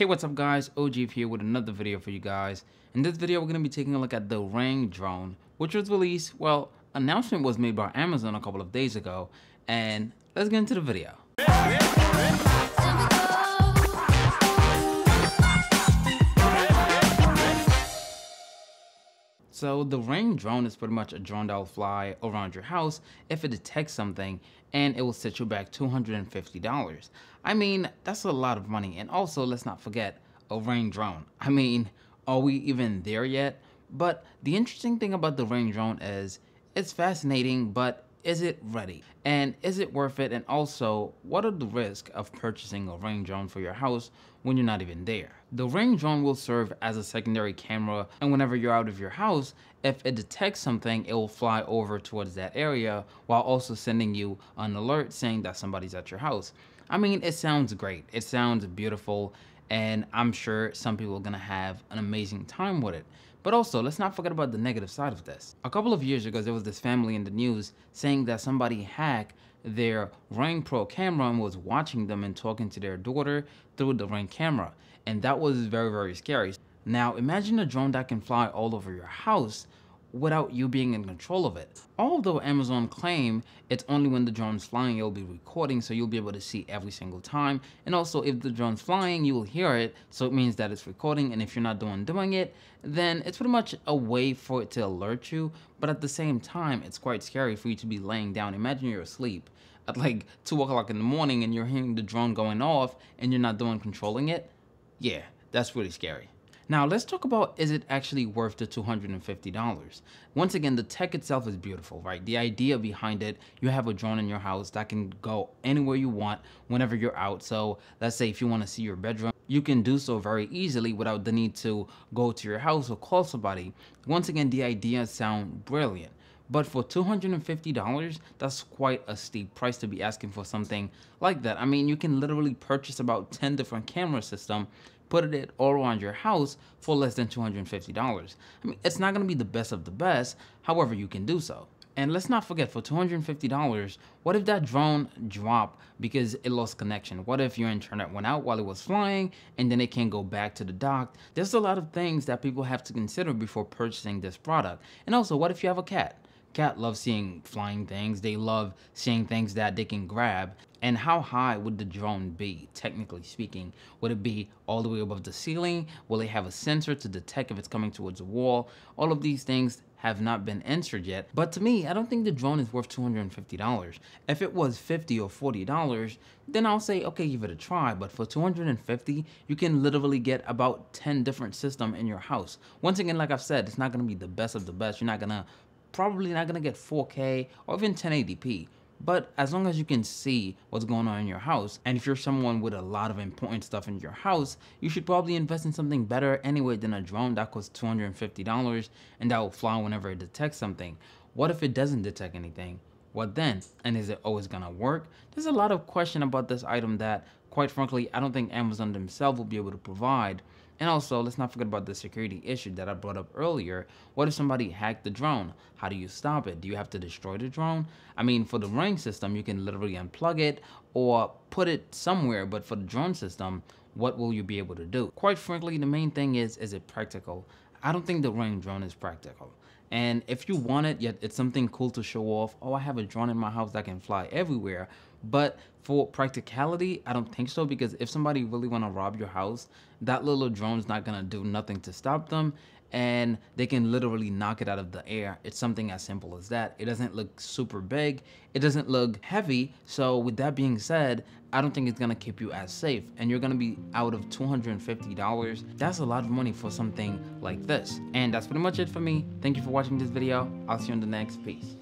Hey, what's up guys? OG here with another video for you guys. In this video, we're gonna be taking a look at the Ring drone, which was released, well, announcement was made by Amazon a couple of days ago, and let's get into the video. So the ring drone is pretty much a drone that will fly around your house if it detects something and it will set you back $250. I mean, that's a lot of money. And also, let's not forget, a ring drone. I mean, are we even there yet? But the interesting thing about the ring drone is it's fascinating, but is it ready? And is it worth it? And also, what are the risks of purchasing a ring drone for your house when you're not even there? The ring drone will serve as a secondary camera and whenever you're out of your house, if it detects something, it will fly over towards that area while also sending you an alert saying that somebody's at your house. I mean, it sounds great. It sounds beautiful and I'm sure some people are gonna have an amazing time with it. But also, let's not forget about the negative side of this. A couple of years ago, there was this family in the news saying that somebody hacked their Ring Pro camera and was watching them and talking to their daughter through the Ring camera. And that was very, very scary. Now, imagine a drone that can fly all over your house without you being in control of it. Although Amazon claim it's only when the drone's flying you'll be recording so you'll be able to see every single time and also if the drone's flying you will hear it so it means that it's recording and if you're not the one doing it then it's pretty much a way for it to alert you but at the same time it's quite scary for you to be laying down. Imagine you're asleep at like 2 o'clock in the morning and you're hearing the drone going off and you're not the one controlling it. Yeah, that's really scary. Now let's talk about is it actually worth the $250? Once again, the tech itself is beautiful, right? The idea behind it, you have a drone in your house that can go anywhere you want whenever you're out. So let's say if you wanna see your bedroom, you can do so very easily without the need to go to your house or call somebody. Once again, the ideas sound brilliant but for $250, that's quite a steep price to be asking for something like that. I mean, you can literally purchase about 10 different camera systems put it all around your house for less than $250. I mean, it's not gonna be the best of the best, however you can do so. And let's not forget, for $250, what if that drone dropped because it lost connection? What if your internet went out while it was flying and then it can't go back to the dock? There's a lot of things that people have to consider before purchasing this product. And also, what if you have a cat? Cat loves seeing flying things. They love seeing things that they can grab. And how high would the drone be, technically speaking? Would it be all the way above the ceiling? Will it have a sensor to detect if it's coming towards a wall? All of these things have not been answered yet. But to me, I don't think the drone is worth $250. If it was $50 or $40, then I'll say, okay, give it a try. But for $250, you can literally get about 10 different system in your house. Once again, like I've said, it's not gonna be the best of the best. You're not gonna probably not gonna get 4K or even 1080p, but as long as you can see what's going on in your house, and if you're someone with a lot of important stuff in your house, you should probably invest in something better anyway than a drone that costs $250 and that will fly whenever it detects something. What if it doesn't detect anything? What then? And is it always gonna work? There's a lot of question about this item that quite frankly, I don't think Amazon themselves will be able to provide. And also, let's not forget about the security issue that I brought up earlier. What if somebody hacked the drone? How do you stop it? Do you have to destroy the drone? I mean, for the ring system, you can literally unplug it or put it somewhere, but for the drone system, what will you be able to do? Quite frankly, the main thing is, is it practical? I don't think the ring drone is practical. And if you want it, yet it's something cool to show off. Oh, I have a drone in my house that can fly everywhere. But for practicality, I don't think so because if somebody really want to rob your house, that little drone's not going to do nothing to stop them and they can literally knock it out of the air. It's something as simple as that. It doesn't look super big. It doesn't look heavy. So with that being said, I don't think it's gonna keep you as safe and you're gonna be out of $250. That's a lot of money for something like this. And that's pretty much it for me. Thank you for watching this video. I'll see you in the next. piece.